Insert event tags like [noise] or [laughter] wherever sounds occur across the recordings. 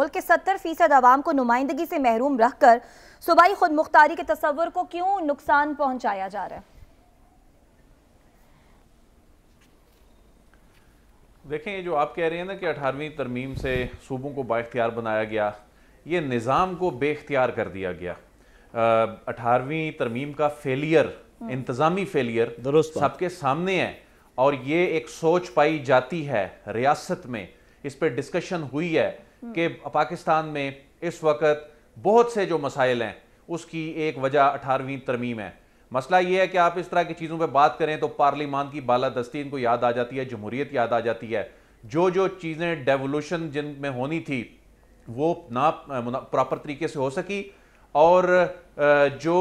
मुल्क के सत्तर फीसद आवाम को नुमाइंदगी से महरूम रखकर सूबाई खुद मुख्तारी के तस्वर को क्यों नुकसान पहुंचाया जा रहा है देखें ये जो आप कह रहे हैं ना कि अठारहवीं तरमीम से सूबों को बाख्तियार बनाया गया ये निज़ाम को बेख्तियार कर दिया गया अठारहवीं तरमीम का फेलियर हम्म। इंतज़ामी फेलियर सबके सामने है और ये एक सोच पाई जाती है रियासत में इस पर डिस्कशन हुई है हम्म। कि पाकिस्तान में इस वक्त बहुत से जो मसाइल हैं उसकी एक वजह अठारहवीं तरमीम है मसला यह है कि आप इस तरह की चीज़ों पर बात करें तो पार्लिमान की बाला दस्ती इनको याद आ जाती है जमहूरीत याद आ जाती है जो जो चीज़ें डेवोल्यूशन जिन में होनी थी वो ना प्रॉपर तरीके से हो सकी और जो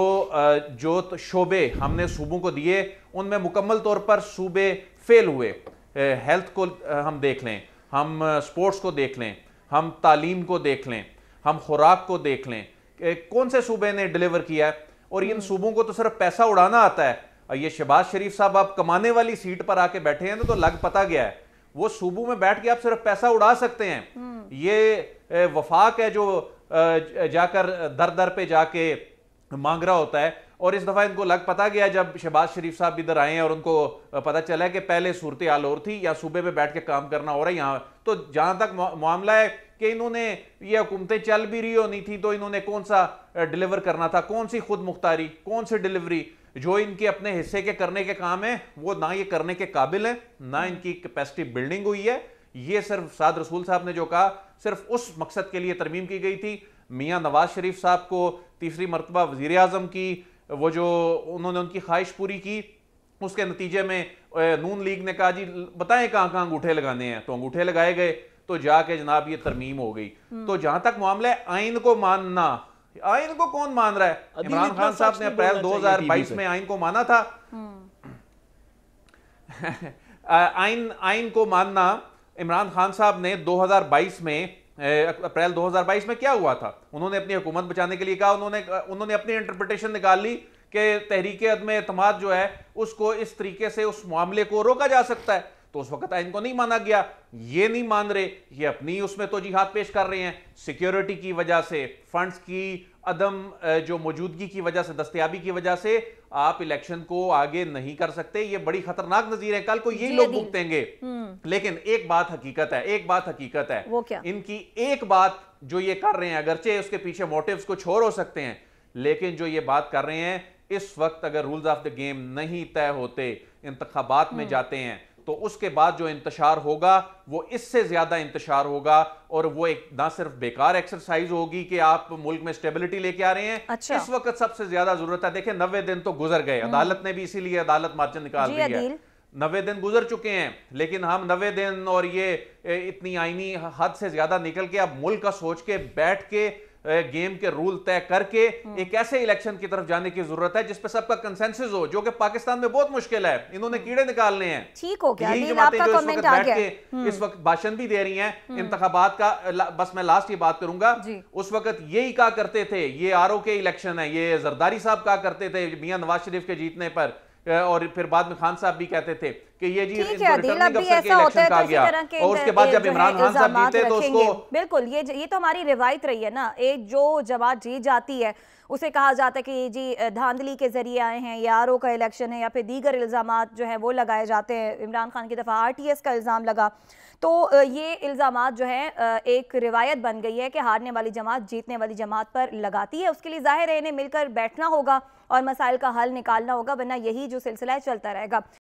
जो तो शोबे हमने सूबों को दिए उनमें मुकम्मल तौर पर सूबे फेल हुए हेल्थ को हम देख लें हम स्पोर्ट्स को देख लें हम तालीम को देख लें हम खुराक को देख लें कौन से सूबे ने डिलीवर किया है और इन हम्म। सूबों को तो सिर्फ पैसा उड़ाना आता है ये शहबाज शरीफ साहब आप कमाने वाली सीट पर आके बैठे हैं ना तो, तो लग पता गया है वो सूबों में बैठ के आप सिर्फ पैसा उड़ा सकते हैं हम्म। ये वफाक है जो जाकर दर दर पे जाके मांग रहा होता है और इस दफ़ा इनको लग पता गया जब शहबाज शरीफ साहब इधर आए हैं और उनको पता चला है कि पहले सूरत आल और थी या सूबे में बैठ के काम करना हो रहा है यहाँ तो जहां तक मामला है कि इन्होंने ये हुकूमतें चल भी रही होनी थी तो इन्होंने कौन सा डिलीवर करना था कौन सी खुद मुख्तारी कौन सी डिलीवरी जो इनके अपने हिस्से के करने के काम है वो ना ये करने के काबिल है ना हम्म। इनकी कैपेसिटी बिल्डिंग हुई है ये सिर्फ साद रसूल साहब ने जो कहा सिर्फ उस मकसद के लिए तरमीम की गई थी मियाँ नवाज शरीफ साहब को तीसरी मरतबा वजीर अजम की वो जो उन्होंने उनकी ख्वाहिश पूरी की उसके नतीजे में नून लीग ने कहा जी बताएं कहाँ कहाँ अंगूठे लगाने हैं तो अंगूठे लगाए गए तो जाके जनाब ये तरमीम हो गई हम्म। तो जहां तक मामला है आइन को मानना आइन को कौन मान रहा है इमरान खान साहब ने अप्रैल 2022 में आइन को माना था हम्म। [laughs] आइन आइन को मानना इमरान खान साहब ने 2022 में अप्रैल 2022 में क्या हुआ था उन्होंने अपनी हुकूमत बचाने के लिए कहा उन्होंने उन्होंने अपनी इंटरप्रिटेशन निकाल ली कि तहरीक अदम अतमाद जो है उसको इस तरीके से उस मामले को रोका जा सकता है तो उस वक्त इनको नहीं माना गया ये नहीं मान रहे ये अपनी उसमें तो जी हाथ पेश कर रहे हैं सिक्योरिटी की वजह से फंड्स की अदम जो मौजूदगी की वजह से दस्तियाबी की वजह से आप इलेक्शन को आगे नहीं कर सकते ये बड़ी खतरनाक नजीर है कल को यही लोग भुगतेंगे हम्म। लेकिन एक बात हकीकत है एक बात हकीकत है वो क्या? इनकी एक बात जो ये कर रहे हैं अगरचे उसके पीछे मोटिव्स कुछ और हो सकते हैं लेकिन जो ये बात कर रहे हैं इस वक्त अगर रूल्स ऑफ द गेम नहीं तय होते इंतबात में हम्म। जाते हैं तो उसके बाद जो इंतशार होगा वो इससे ज़्यादा इंतशार होगा और वो एक ना सिर्फ बेकार एक्सरसाइज होगी कि आप मुल्क में स्टेबिलिटी लेके आ रहे हैं अच्छा। इस वक्त सबसे ज़्यादा ज़रूरत है देखिए नब्बे दिन तो गुजर गए हम्म। अदालत ने भी इसीलिए अदालत मार्जिन निकाल दी है नबे दिन गुजर चुके हैं लेकिन हम नबे दिन और ये इतनी आईनी हद से ज़्यादा निकल के अब मुल्क का सोच के बैठ के गेम के रूल तय करके हम्म। एक ऐसे इलेक्शन की तरफ जाने की जरूरत है जिसपे सबका कंसेंसिस हो जो कि पाकिस्तान में बहुत मुश्किल है इन्होंने हम्म। कीड़े निकालने हैं ठीक हो गया जो हम्म। इस वक्त भाषण भी दे रही हैं इंतबात का बस मैं लास्ट ये बात करूंगा उस वक्त यही कहा करते थे ये आर के इलेक्शन है ये जरदारी साहब कहा करते थे मियाँ नवाज शरीफ के जीतने पर और फिर बाद में खान साहब भी कहते थे कि ये जी ठीक है अब भी ऐसा होता है तो इसी तरह के और उसके बाद जब इमरान खान साहब जीते तो उसको बिल्कुल ये ये तो हमारी रिवायत रही है ना एक जो जमात जीत जाती है उसे कहा जाता है कि जी धांधली के जरिए आए हैं या आर का इलेक्शन है या फिर दीगर इल्ज़ाम जो है वो लगाए जाते हैं इमरान खान की दफ़ा आर टी एस का इल्ज़ाम लगा तो ये इल्ज़ाम जो है एक रिवायत बन गई है कि हारने वाली जमात जीतने वाली जमात पर लगाती है उसके लिए ज़ाहिर है इन्हें मिलकर बैठना होगा और मसाइल का हल निकालना होगा वरना यही जो सिलसिला है चलता रहेगा